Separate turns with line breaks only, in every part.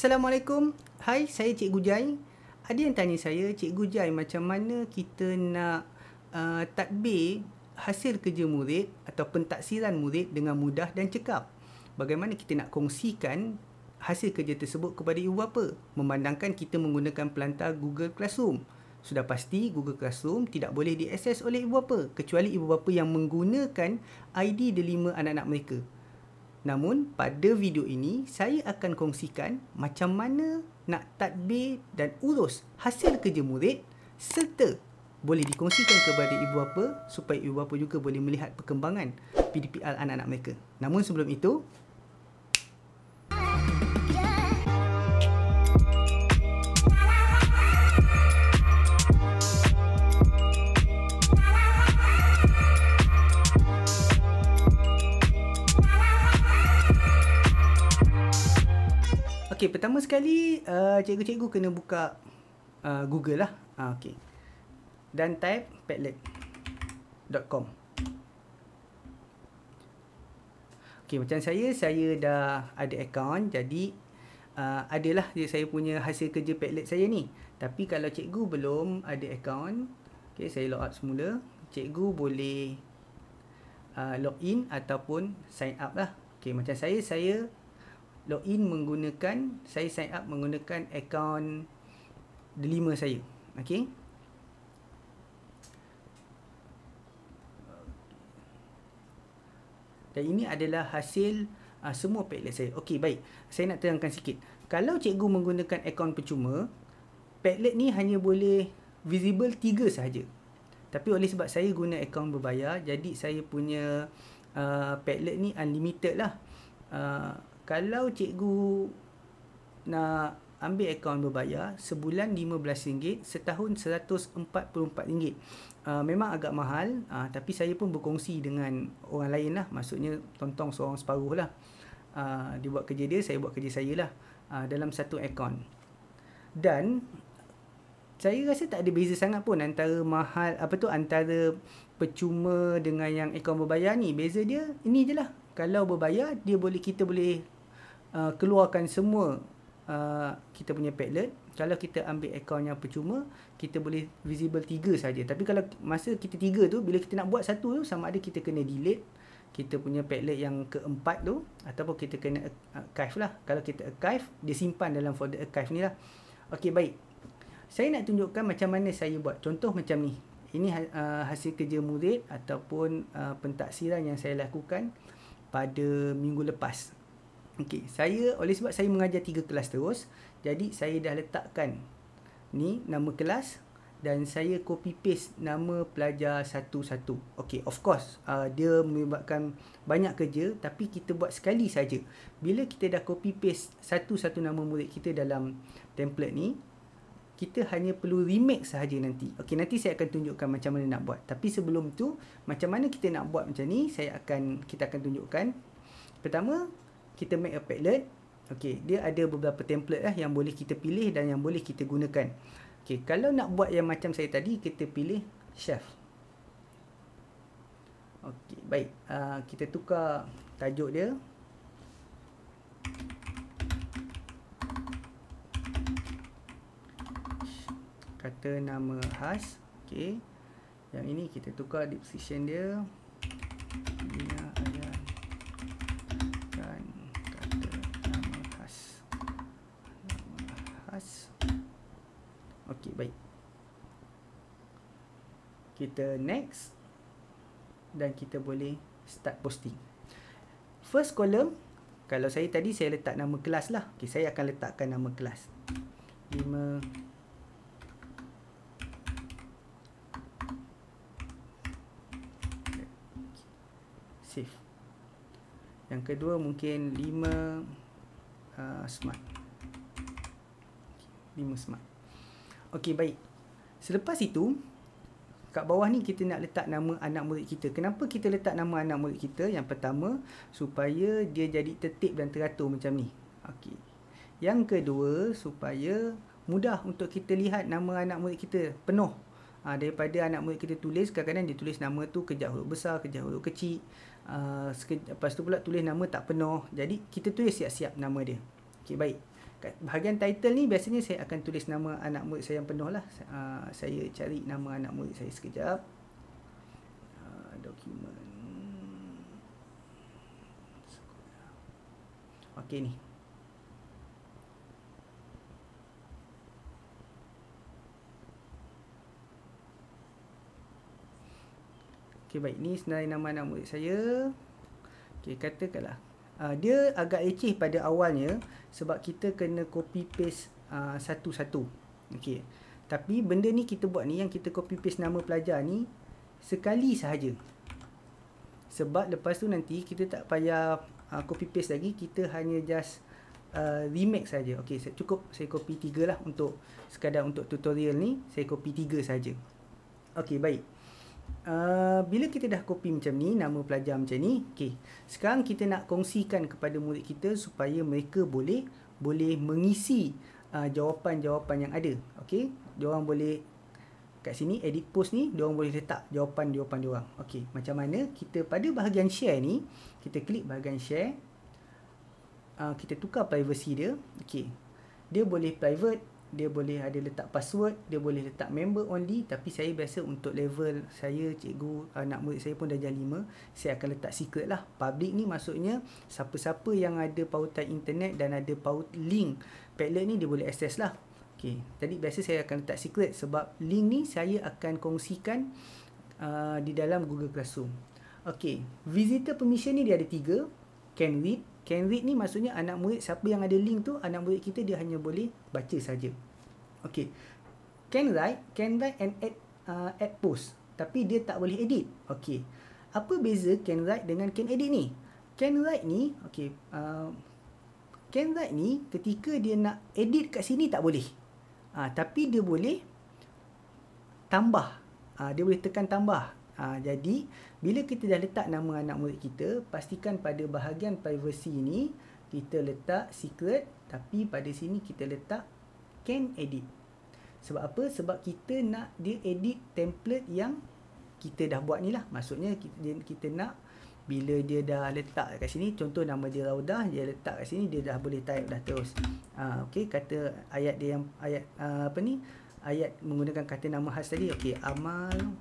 Assalamualaikum. Hai, saya Cikgu Jai. Ada yang tanya saya, Cikgu Jai macam mana kita nak uh, tadbir hasil kerja murid atau pentaksiran murid dengan mudah dan cekap? Bagaimana kita nak kongsikan hasil kerja tersebut kepada ibu bapa memandangkan kita menggunakan pelantar Google Classroom? Sudah pasti Google Classroom tidak boleh diakses oleh ibu bapa kecuali ibu bapa yang menggunakan ID delima anak-anak mereka. Namun pada video ini saya akan kongsikan macam mana nak tadbir dan urus hasil kerja murid serta boleh dikongsikan kepada ibu bapa supaya ibu bapa juga boleh melihat perkembangan PDPR anak-anak mereka. Namun sebelum itu, Okey, pertama sekali uh, cikgu-cikgu kena buka uh, Google lah. Ah uh, okey. Dan type padlet.com. Okey, macam saya saya dah ada account jadi uh, adalah dia saya punya hasil kerja padlet saya ni. Tapi kalau cikgu belum ada account, okey saya log out semula. Cikgu boleh uh, log in ataupun sign up lah. Okey, macam saya saya login menggunakan saya sign up menggunakan akaun delima saya okey dan ini adalah hasil uh, semua padlet saya okey baik saya nak terangkan sikit kalau cikgu menggunakan akaun percuma padlet ni hanya boleh visible tiga sahaja tapi oleh sebab saya guna akaun berbayar jadi saya punya uh, ah, padlet ni unlimited lah uh, kalau cikgu nak ambil akaun berbayar sebulan RM15 setahun RM144 uh, ah, memang agak mahal uh, tapi saya pun berkongsi dengan orang lain lah maksudnya tontong seorang separuh lah uh, dia buat kerja dia saya buat kerja saya lah uh, dalam satu akaun dan saya rasa tak ada beza sangat pun antara mahal apa tu antara percuma dengan yang akaun berbayar ni beza dia ini je lah kalau berbayar dia boleh kita boleh uh, keluarkan semua uh, kita punya padlet kalau kita ambil account yang percuma kita boleh visible tiga saja tapi kalau masa kita tiga tu bila kita nak buat satu tu sama ada kita kena delete kita punya padlet yang keempat tu ataupun kita kena archive lah kalau kita archive dia simpan dalam folder archive ni lah Okey baik saya nak tunjukkan macam mana saya buat contoh macam ni ini ha, uh, hasil kerja murid ataupun uh, pentaksiran yang saya lakukan pada minggu lepas Okey, saya oleh sebab saya mengajar tiga kelas terus, jadi saya dah letakkan ni nama kelas dan saya copy paste nama pelajar satu-satu. Okey, of course uh, dia membuatkan banyak kerja tapi kita buat sekali saja. Bila kita dah copy paste satu-satu nama murid kita dalam template ni, kita hanya perlu remake sahaja nanti. Okey, nanti saya akan tunjukkan macam mana nak buat. Tapi sebelum tu, macam mana kita nak buat macam ni, saya akan kita akan tunjukkan. Pertama, kita make a palette okey dia ada beberapa template lah yang boleh kita pilih dan yang boleh kita gunakan okey kalau nak buat yang macam saya tadi kita pilih chef okey baik uh, kita tukar tajuk dia kata nama khas okey yang ini kita tukar description dia Okey, baik. Kita next dan kita boleh start posting. First column, kalau saya tadi saya letak nama kelas lah. Okey, saya akan letakkan nama kelas. 5 Save. Yang kedua mungkin 5 uh, ah, smart. 5 smart. Okey, baik. Selepas itu, kat bawah ni kita nak letak nama anak murid kita. Kenapa kita letak nama anak murid kita? Yang pertama, supaya dia jadi tertib dan teratur macam ni. Okey. Yang kedua, supaya mudah untuk kita lihat nama anak murid kita penuh. Ha, daripada anak murid kita tulis, kadang-kadang dia tulis nama tu kejap huruf besar, kejap huruf kecil. Uh, lepas tu pula tulis nama tak penuh. Jadi, kita tulis siap-siap nama dia. Okey, baik kat bahagian title ni biasanya saya akan tulis nama anak murid saya yang penuh lah uh, saya cari nama anak murid saya sekejap uh, dokumen Okey ni ok baik ni senarai nama anak murid saya ok katakanlah uh, dia agak leceh pada awalnya sebab kita kena copy paste ah, satu-satu. Uh, okay. Tapi benda ni kita buat ni, yang kita copy paste nama pelajar ni sekali sahaja. Sebab lepas tu nanti kita tak payah uh, copy paste lagi, kita hanya just uh, remake sahaja. Okay, cukup saya copy tiga lah untuk sekadar untuk tutorial ni, saya copy tiga sahaja. Okay, baik. Ah, bila kita dah copy macam ni, nama pelajar macam ni, okay. Sekarang kita nak kongsikan kepada murid kita supaya mereka boleh boleh mengisi ah, jawapan-jawapan uh, yang ada. Okey. Diorang boleh kat sini edit post ni, diorang boleh letak jawapan-jawapan diorang. okay? Macam mana? Kita pada bahagian share ni, kita klik bahagian share. Uh, kita tukar privacy dia. okay? Dia boleh private dia boleh ada letak password, dia boleh letak member only tapi saya biasa untuk level saya cikgu anak ah, murid saya pun dah jadi lima, saya akan letak secret lah. Public ni maksudnya siapa-siapa yang ada pautan internet dan ada paut link Padlet ni dia boleh access lah. Okey, tadi biasa saya akan letak secret sebab link ni saya akan kongsikan uh, di dalam Google Classroom. Okey, visitor permission ni dia ada tiga, can read, can read ni maksudnya anak murid siapa yang ada link tu anak murid kita dia hanya boleh baca saja. Okey. Can write, can write and add uh, add post tapi dia tak boleh edit. Okey. Apa beza can write dengan can edit ni? Can write ni okey uh, can write ni ketika dia nak edit kat sini tak boleh. Uh, tapi dia boleh tambah. Uh, dia boleh tekan tambah. Ha, jadi, bila kita dah letak nama anak murid kita, pastikan pada bahagian privacy ini, kita letak secret tapi pada sini kita letak can edit. Sebab apa? Sebab kita nak dia edit template yang kita dah buat ni lah. Maksudnya kita, kita nak bila dia dah letak kat sini, contoh nama dia Raudah, dia letak kat sini, dia dah boleh type dah terus. Ha, okay, kata ayat dia yang, ayat uh, apa ni, ayat menggunakan kata nama khas tadi. Okay, Amal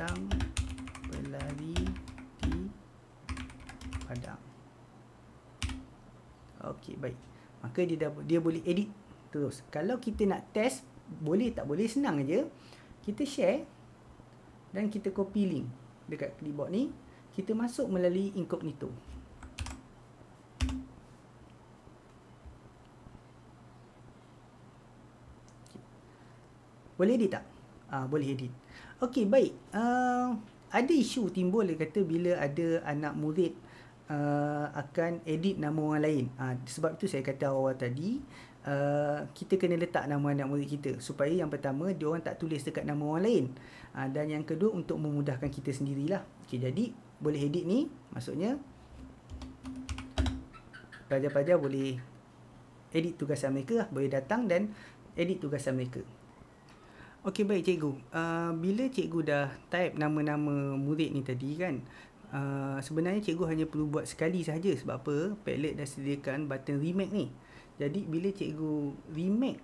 padang berlari di padang okey baik maka dia dah, dia boleh edit terus kalau kita nak test boleh tak boleh senang aja. kita share dan kita copy link dekat keyboard ni kita masuk melalui ni tu. Boleh edit tak? uh, boleh edit. Okey, baik. Uh, ada isu timbul dia kata bila ada anak murid uh, akan edit nama orang lain. Uh, sebab itu saya kata awal-awal tadi, uh, kita kena letak nama anak murid kita supaya yang pertama dia orang tak tulis dekat nama orang lain. Uh, dan yang kedua untuk memudahkan kita sendirilah. Okey, jadi boleh edit ni maksudnya pelajar-pelajar boleh edit tugasan mereka lah. Boleh datang dan edit tugasan mereka. Okey baik cikgu. Uh, bila cikgu dah type nama-nama murid ni tadi kan, uh, sebenarnya cikgu hanya perlu buat sekali saja sebab apa? Padlet dah sediakan button remake ni. Jadi bila cikgu remake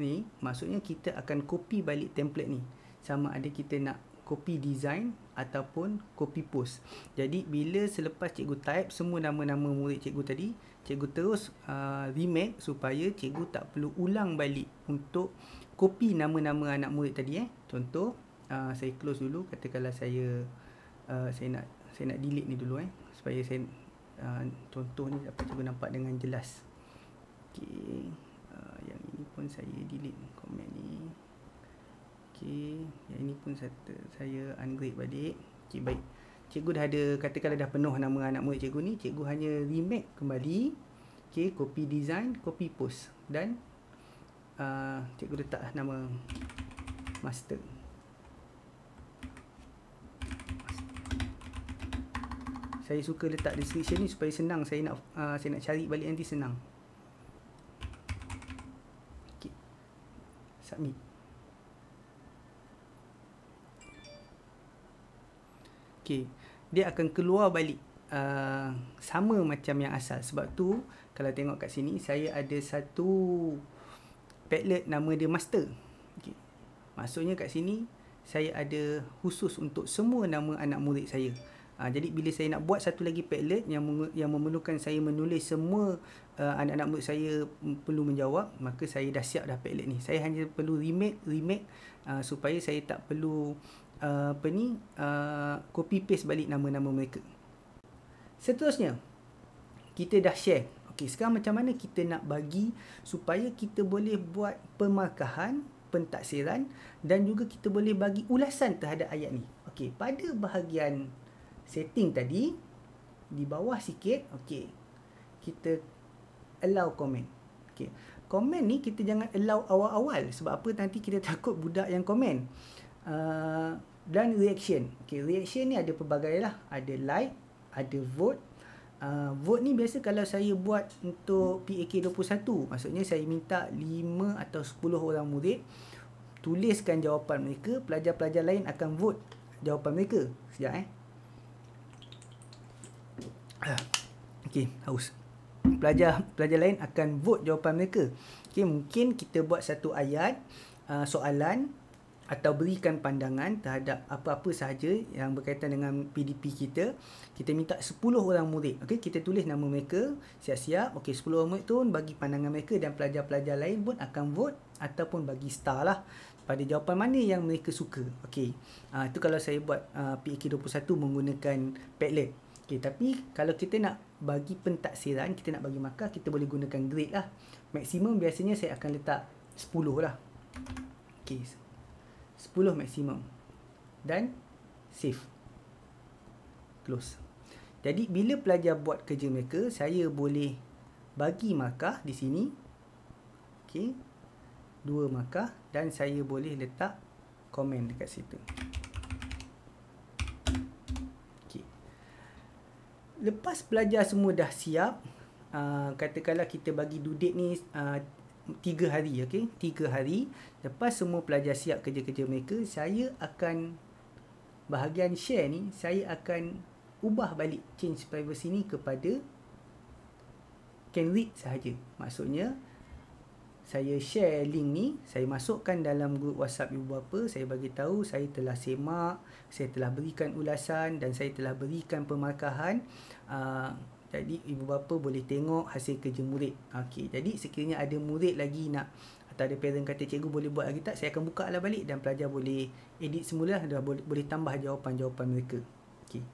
ni, maksudnya kita akan copy balik template ni. Sama ada kita nak copy design ataupun copy post. Jadi bila selepas cikgu type semua nama-nama murid cikgu tadi, cikgu terus uh, remake supaya cikgu tak perlu ulang balik untuk copy nama-nama anak murid tadi eh. Contoh, uh, saya close dulu katakanlah saya uh, saya nak saya nak delete ni dulu eh supaya saya uh, contoh ni dapat cuba nampak dengan jelas. Okey, uh, yang ini pun saya delete komen ni. Okey, yang ini pun saya saya ungrade balik. Okey, baik. Cikgu dah ada katakanlah dah penuh nama anak murid cikgu ni, cikgu hanya remake kembali. Okey, copy design, copy post dan uh, cikgu letak nama master saya suka letak description ni supaya senang saya nak uh, saya nak cari balik nanti senang okey submit okey dia akan keluar balik uh, sama macam yang asal sebab tu kalau tengok kat sini saya ada satu Padlet nama dia master. Okay. Maksudnya kat sini saya ada khusus untuk semua nama anak murid saya. Ha, jadi bila saya nak buat satu lagi padlet yang yang memerlukan saya menulis semua uh, anak-anak murid saya perlu menjawab, maka saya dah siap dah padlet ni. Saya hanya perlu remake remake uh, supaya saya tak perlu uh, apa ni uh, copy paste balik nama-nama mereka. Seterusnya kita dah share Okey, sekarang macam mana kita nak bagi supaya kita boleh buat pemarkahan, pentaksiran dan juga kita boleh bagi ulasan terhadap ayat ni. Okey, pada bahagian setting tadi di bawah sikit, okey. Kita allow komen. Okey. Komen ni kita jangan allow awal-awal sebab apa nanti kita takut budak yang komen. Uh, dan reaction. Okey, reaction ni ada pelbagai lah. Ada like, ada vote, uh, vote ni biasa kalau saya buat untuk PAK 21 maksudnya saya minta 5 atau 10 orang murid tuliskan jawapan mereka pelajar-pelajar lain akan vote jawapan mereka sekejap eh ah, okey haus pelajar pelajar lain akan vote jawapan mereka okey mungkin kita buat satu ayat uh, soalan atau berikan pandangan terhadap apa-apa sahaja yang berkaitan dengan PDP kita kita minta 10 orang murid okey kita tulis nama mereka siap-siap okey 10 orang murid tu bagi pandangan mereka dan pelajar-pelajar lain pun akan vote ataupun bagi star lah pada jawapan mana yang mereka suka okey uh, itu kalau saya buat uh, PAK 21 menggunakan Padlet okey tapi kalau kita nak bagi pentaksiran kita nak bagi markah kita boleh gunakan grade lah maksimum biasanya saya akan letak 10 lah okey 10 maksimum dan save close jadi bila pelajar buat kerja mereka saya boleh bagi markah di sini okey dua markah dan saya boleh letak komen dekat situ okey lepas pelajar semua dah siap uh, katakanlah kita bagi due ni uh, tiga hari okey tiga hari lepas semua pelajar siap kerja-kerja mereka saya akan bahagian share ni saya akan ubah balik change privacy ni kepada can read sahaja maksudnya saya share link ni saya masukkan dalam grup WhatsApp ibu bapa saya bagi tahu saya telah semak saya telah berikan ulasan dan saya telah berikan pemarkahan uh, jadi ibu bapa boleh tengok hasil kerja murid. Okey. Jadi sekiranya ada murid lagi nak atau ada parent kata cikgu boleh buat lagi tak? Saya akan buka lah balik dan pelajar boleh edit semula dah boleh, boleh tambah jawapan-jawapan mereka. Okey.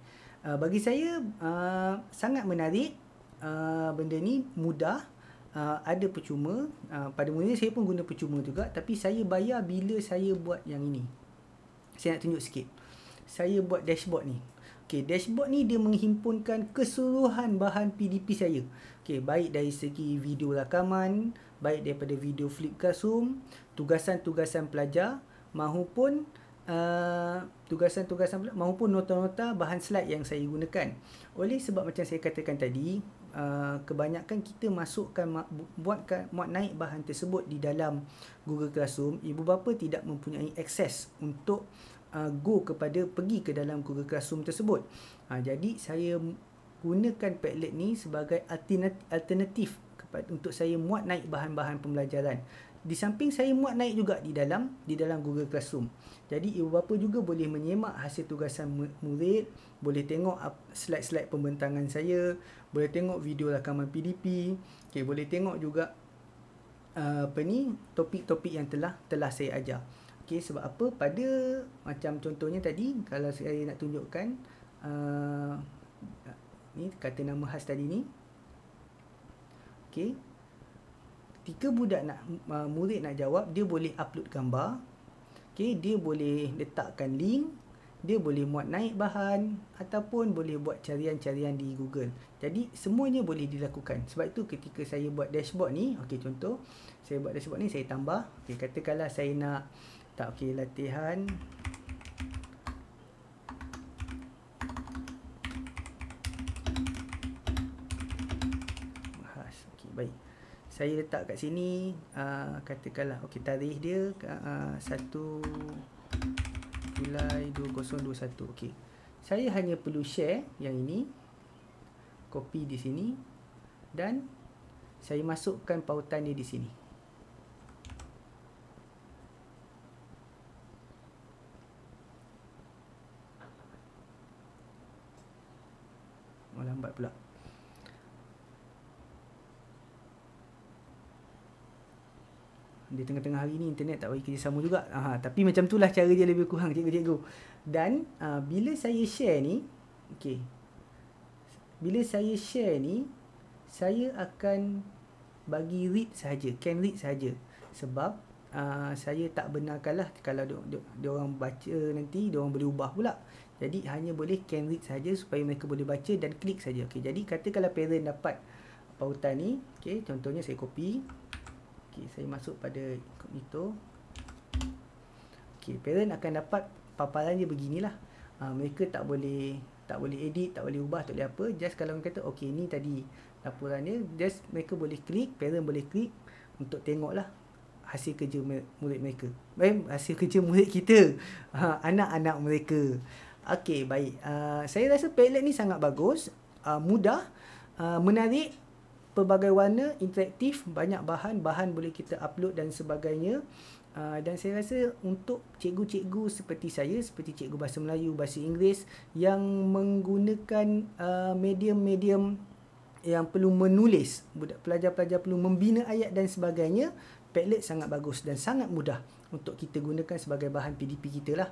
Uh, bagi saya uh, sangat menarik uh, benda ni mudah uh, ada percuma uh, pada mulanya saya pun guna percuma juga tapi saya bayar bila saya buat yang ini. Saya nak tunjuk sikit. Saya buat dashboard ni. Okay, dashboard ni dia menghimpunkan keseluruhan bahan PDP saya. Okay, baik dari segi video rakaman, baik daripada video flip classroom, tugasan-tugasan pelajar, mahupun uh, tugasan-tugasan pelajar, mahupun nota-nota bahan slide yang saya gunakan. Oleh sebab macam saya katakan tadi, uh, kebanyakan kita masukkan buatkan muat naik bahan tersebut di dalam Google Classroom, ibu bapa tidak mempunyai akses untuk uh, go kepada pergi ke dalam Google Classroom tersebut. Ha, jadi saya gunakan Padlet ni sebagai alternatif kepada untuk saya muat naik bahan-bahan pembelajaran. Di samping saya muat naik juga di dalam di dalam Google Classroom. Jadi ibu bapa juga boleh menyemak hasil tugasan murid, boleh tengok slide-slide pembentangan saya, boleh tengok video rakaman PDP, okay, boleh tengok juga uh, apa ni topik-topik yang telah telah saya ajar. Okay, sebab apa? Pada macam contohnya tadi, kalau saya nak tunjukkan uh, ni kata nama khas tadi ni. Okay. Ketika budak nak, uh, murid nak jawab, dia boleh upload gambar. Okay, dia boleh letakkan link. Dia boleh muat naik bahan ataupun boleh buat carian-carian di Google. Jadi, semuanya boleh dilakukan. Sebab itu ketika saya buat dashboard ni, okay, contoh, saya buat dashboard ni, saya tambah. Okay, katakanlah saya nak tak okey latihan. Bahas. Okey, baik. Saya letak kat sini uh, katakanlah okey tarikh dia uh, ah, 1 Julai 2021. Okey. Saya hanya perlu share yang ini. Copy di sini dan saya masukkan pautan dia di sini. pula. Di tengah-tengah hari ni internet tak bagi kerjasama juga. Aha, tapi macam tu lah cara dia lebih kurang cikgu-cikgu. Dan uh, bila saya share ni, okey. Bila saya share ni, saya akan bagi read saja, can read saja. Sebab uh, saya tak benarkanlah kalau dia dia dia orang baca nanti dia orang boleh ubah pula. Jadi hanya boleh can read saja supaya mereka boleh baca dan klik saja. Okey. Jadi kata kalau parent dapat pautan ni, okey contohnya saya copy. Okey, saya masuk pada itu. Okey, parent akan dapat paparan dia beginilah. Uh, mereka tak boleh tak boleh edit, tak boleh ubah, tak boleh apa. Just kalau mereka kata okey ni tadi laporannya, just mereka boleh klik, parent boleh klik untuk tengoklah hasil kerja murid mereka. baik eh, hasil kerja murid kita. Ha, anak-anak mereka. Okey, baik. Uh, saya rasa palette ni sangat bagus. Uh, mudah. Uh, menarik. Pelbagai warna. Interaktif. Banyak bahan. Bahan boleh kita upload dan sebagainya. Uh, dan saya rasa untuk cikgu-cikgu seperti saya, seperti cikgu bahasa Melayu, bahasa Inggeris yang menggunakan uh, medium-medium yang perlu menulis, pelajar-pelajar perlu membina ayat dan sebagainya, padlet sangat bagus dan sangat mudah untuk kita gunakan sebagai bahan PDP kita lah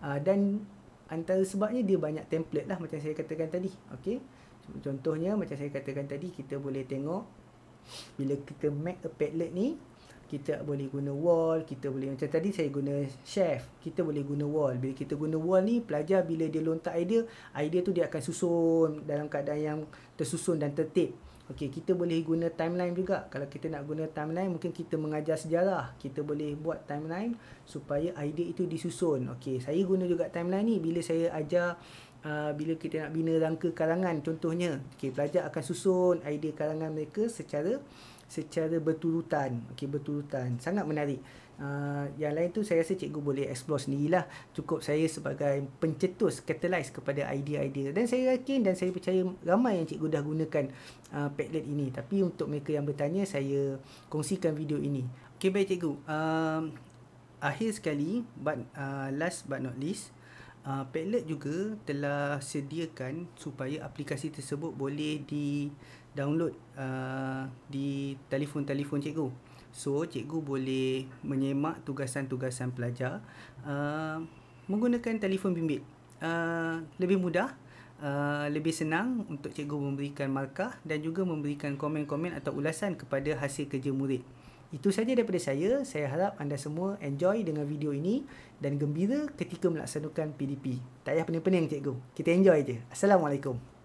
uh, dan antara sebabnya dia banyak template lah macam saya katakan tadi okay? contohnya macam saya katakan tadi kita boleh tengok bila kita make a padlet ni kita boleh guna wall kita boleh macam tadi saya guna chef kita boleh guna wall bila kita guna wall ni pelajar bila dia lontar idea idea tu dia akan susun dalam keadaan yang tersusun dan tertib Okey, kita boleh guna timeline juga. Kalau kita nak guna timeline, mungkin kita mengajar sejarah. Kita boleh buat timeline supaya idea itu disusun. Okey, saya guna juga timeline ni bila saya ajar Uh, bila kita nak bina rangka kalangan contohnya okay, pelajar akan susun idea kalangan mereka secara secara berturutan okey berturutan sangat menarik uh, yang lain tu saya rasa cikgu boleh explore lah. cukup saya sebagai pencetus catalyze kepada idea-idea dan saya yakin dan saya percaya ramai yang cikgu dah gunakan uh, Padlet ini tapi untuk mereka yang bertanya saya kongsikan video ini Okay baik cikgu um, akhir sekali but uh, last but not least Uh, Padlet juga telah sediakan supaya aplikasi tersebut boleh di download uh, di telefon-telefon cikgu. So, cikgu boleh menyemak tugasan-tugasan pelajar uh, menggunakan telefon bimbit. Uh, lebih mudah, uh, lebih senang untuk cikgu memberikan markah dan juga memberikan komen-komen atau ulasan kepada hasil kerja murid. Itu saja daripada saya. Saya harap anda semua enjoy dengan video ini dan gembira ketika melaksanakan PDP. Tak payah pening-pening cikgu. Kita enjoy je. Assalamualaikum.